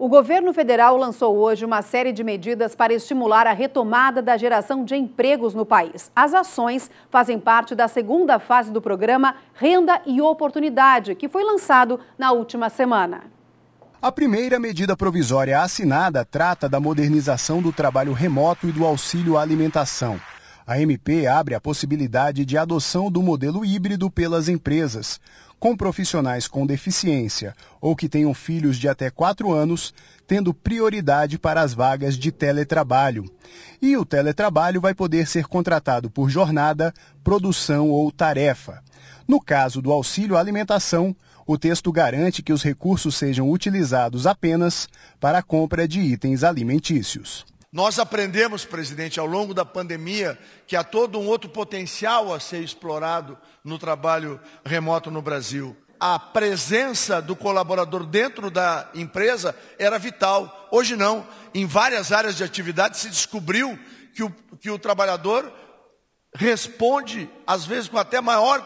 O governo federal lançou hoje uma série de medidas para estimular a retomada da geração de empregos no país. As ações fazem parte da segunda fase do programa Renda e Oportunidade, que foi lançado na última semana. A primeira medida provisória assinada trata da modernização do trabalho remoto e do auxílio à alimentação. A MP abre a possibilidade de adoção do modelo híbrido pelas empresas, com profissionais com deficiência ou que tenham filhos de até 4 anos, tendo prioridade para as vagas de teletrabalho. E o teletrabalho vai poder ser contratado por jornada, produção ou tarefa. No caso do auxílio alimentação, o texto garante que os recursos sejam utilizados apenas para a compra de itens alimentícios. Nós aprendemos, presidente, ao longo da pandemia, que há todo um outro potencial a ser explorado no trabalho remoto no Brasil. A presença do colaborador dentro da empresa era vital. Hoje não. Em várias áreas de atividade se descobriu que o, que o trabalhador responde, às vezes, com até maior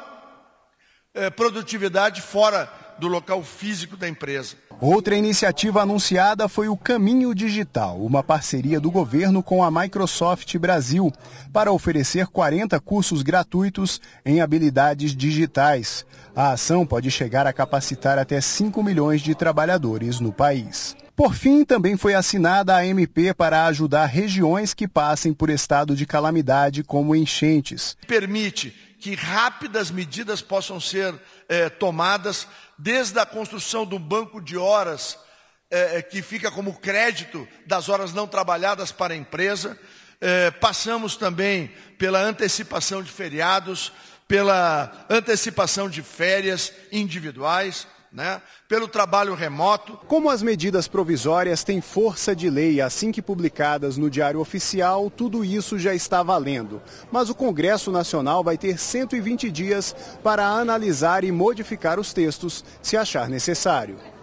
eh, produtividade fora do local físico da empresa. Outra iniciativa anunciada foi o Caminho Digital, uma parceria do governo com a Microsoft Brasil, para oferecer 40 cursos gratuitos em habilidades digitais. A ação pode chegar a capacitar até 5 milhões de trabalhadores no país. Por fim, também foi assinada a MP para ajudar regiões que passem por estado de calamidade, como enchentes. Permite que rápidas medidas possam ser eh, tomadas, desde a construção do banco de horas eh, eh, que fica como crédito das horas não trabalhadas para a empresa, passamos também pela antecipação de feriados, pela antecipação de férias individuais né, pelo trabalho remoto. Como as medidas provisórias têm força de lei assim que publicadas no Diário Oficial, tudo isso já está valendo. Mas o Congresso Nacional vai ter 120 dias para analisar e modificar os textos, se achar necessário.